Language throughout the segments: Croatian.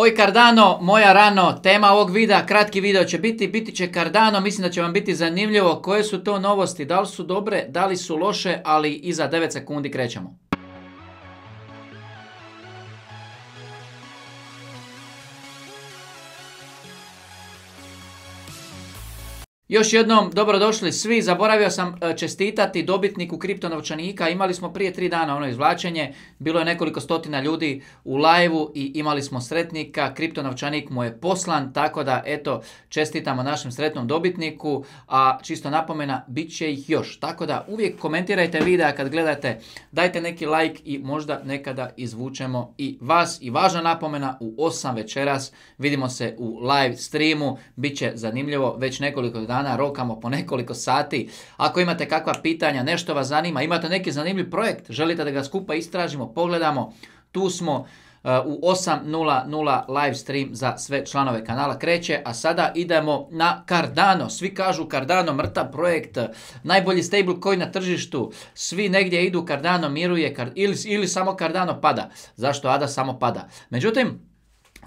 Oj kardano, moja rano, tema ovog videa, kratki video će biti, biti će Cardano, mislim da će vam biti zanimljivo koje su to novosti, da li su dobre, da li su loše, ali iza 9 sekundi krećemo. Još jednom, dobrodošli svi. Zaboravio sam e, čestitati dobitniku kriptonovčanika. Imali smo prije tri dana ono izvlačenje. Bilo je nekoliko stotina ljudi u lajvu i imali smo sretnika. Kriptonovčanik mu je poslan, tako da eto, čestitamo našem sretnom dobitniku. A čisto napomena, bit će ih još. Tako da uvijek komentirajte videa kad gledate. Dajte neki like i možda nekada izvučemo i vas. I važna napomena, u 8 večeras vidimo se u live streamu. će zanimljivo već nekoliko dana dana rokamo po nekoliko sati. Ako imate kakva pitanja, nešto vas zanima, imate neki zanimljiv projekt, želite da ga skupa istražimo, pogledamo, tu smo eh, u 8.00 live stream za sve članove kanala kreće, a sada idemo na Cardano. Svi kažu Cardano mrtav projekt, najbolji stable koji na tržištu, svi negdje idu Cardano miruje ili, ili samo Cardano pada. Zašto Ada samo pada? Međutim,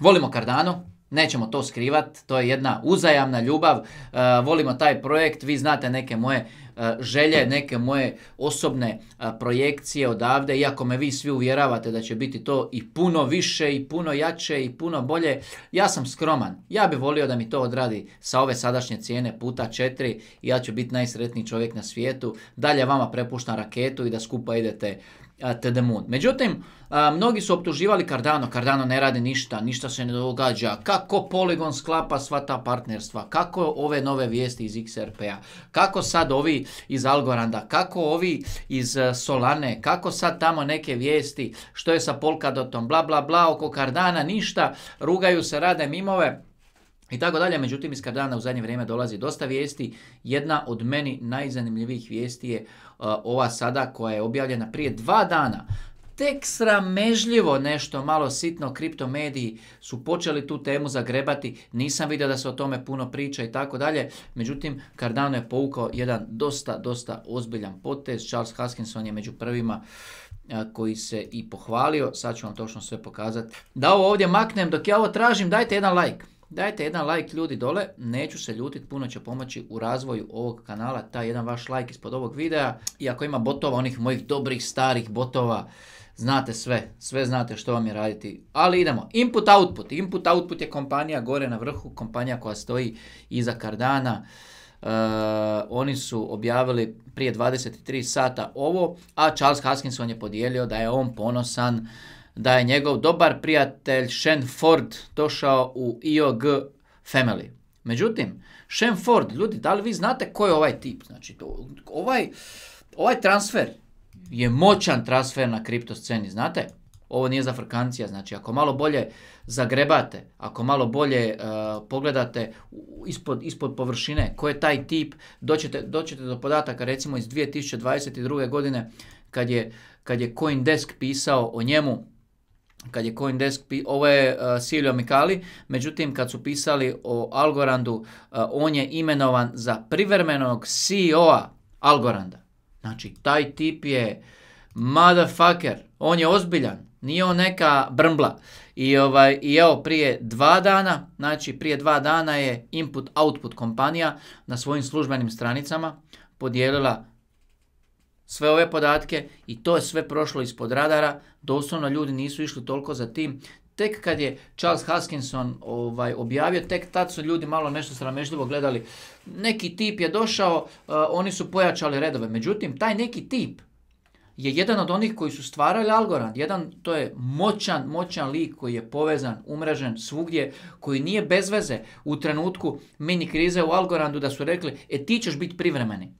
volimo Cardano, Nećemo to skrivat, to je jedna uzajamna ljubav, e, volimo taj projekt, vi znate neke moje e, želje, neke moje osobne e, projekcije odavde, iako me vi svi uvjeravate da će biti to i puno više, i puno jače, i puno bolje, ja sam skroman. Ja bih volio da mi to odradi sa ove sadašnje cijene puta četiri, ja ću biti najsretniji čovjek na svijetu, dalje vama prepuštam raketu i da skupa idete te Međutim, mnogi su optuživali Cardano, Cardano ne radi ništa, ništa se ne događa, kako Polygon sklapa sva ta partnerstva, kako ove nove vijesti iz XRP-a, kako sad ovi iz Algoranda, kako ovi iz e, Solane, kako sad tamo neke vijesti, što je sa Polkadotom, bla bla bla, oko Cardana ništa, rugaju se, rade mimove, i tako dalje, međutim iz Kardana u zadnje vrijeme dolazi dosta vijesti. Jedna od meni najzanimljivijih vijesti je ova sada koja je objavljena prije dva dana. Tek sramežljivo nešto malo sitno kriptomediji su počeli tu temu zagrebati, nisam vidio da se o tome puno priča i tako dalje, međutim Cardano je poukao jedan dosta, dosta ozbiljan potez, Charles Haskinson je među prvima koji se i pohvalio, sad ću vam točno sve pokazati. Da ovo ovdje maknem, dok ja ovo tražim dajte jedan like. Dajte jedan like ljudi dole, neću se ljutit, puno će pomoći u razvoju ovog kanala, taj jedan vaš like ispod ovog videa. I ako ima botova, onih mojih dobrih starih botova, znate sve, sve znate što vam je raditi. Ali idemo, input output, input output je kompanija gore na vrhu, kompanija koja stoji iza kardana, Uh, oni su objavili prije 23 sata ovo, a Charles Haskinson je podijelio da je on ponosan da je njegov dobar prijatelj Shen Ford došao u IOG Family. Međutim, Shen Ford, ljudi, da li vi znate ko je ovaj tip? Znači, to, ovaj, ovaj transfer je moćan transfer na kripto sceni, znate? Ovo nije za frkancija, znači ako malo bolje zagrebate, ako malo bolje e, pogledate ispod, ispod površine ko je taj tip, doćete, doćete do podataka recimo iz 2022. godine kad je, kad je Coindesk pisao o njemu kad je CoinDesk, ovo je e, Silvio Mikali, međutim kad su pisali o Algorandu, e, on je imenovan za privremenog CEO-a Algoranda. Znači, taj tip je motherfucker, on je ozbiljan, nije on neka brmbla. I, ovaj, I evo prije dva dana, znači prije dva dana je Input Output kompanija na svojim službenim stranicama podijelila sve ove podatke i to je sve prošlo ispod radara, doslovno ljudi nisu išli toliko za tim. Tek kad je Charles Haskinson ovaj, objavio, tek tad su ljudi malo nešto sramežljivo gledali. Neki tip je došao, eh, oni su pojačali redove. Međutim, taj neki tip je jedan od onih koji su stvarali Algorand. Jedan, to je moćan, moćan lik koji je povezan, umrežen svugdje, koji nije bez veze u trenutku mini krize u Algorandu da su rekli, e ti ćeš biti privremeni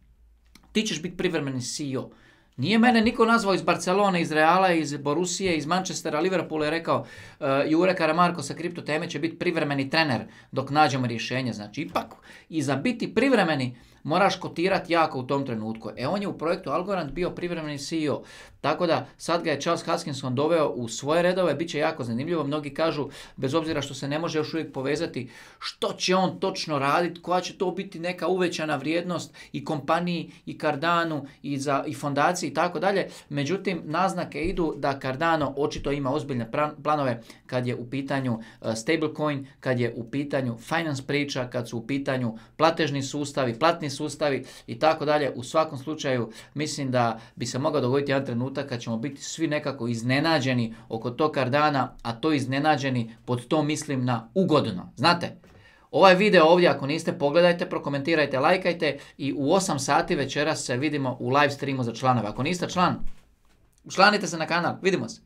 ti ćeš biti privremeni CEO. Nije mene niko nazvao iz Barcelone, iz Reala, iz Borusije, iz Manchestera, Liverpool je rekao uh, Jure Karamarko sa kripto teme će biti privremeni trener dok nađemo rješenje. Znači ipak i za biti privremeni moraš kotirati jako u tom trenutku. E on je u projektu Algorand bio privremeni CEO, tako da sad ga je Charles Haskinson doveo u svoje redove, bit će jako zanimljivo. Mnogi kažu, bez obzira što se ne može još uvijek povezati, što će on točno raditi, koja će to biti neka uvećana vrijednost i kompaniji i Cardanu i, za, i fondaciji i tako dalje. Međutim, naznake idu da Cardano očito ima ozbiljne planove kad je u pitanju e, stablecoin, kad je u pitanju finance priča, kad su u pitanju platežni sustavi, platni sustavi i tako dalje. U svakom slučaju mislim da bi se mogao dogoditi jedan trenutak kad ćemo biti svi nekako iznenađeni oko tog kardana, a to iznenađeni pod to mislim na ugodno. Znate, Ovaj video ovdje ako niste pogledajte, prokomentirajte, lajkajte i u 8 sati večeras se vidimo u live streamu za članove. Ako niste član, članite se na kanal, vidimo se.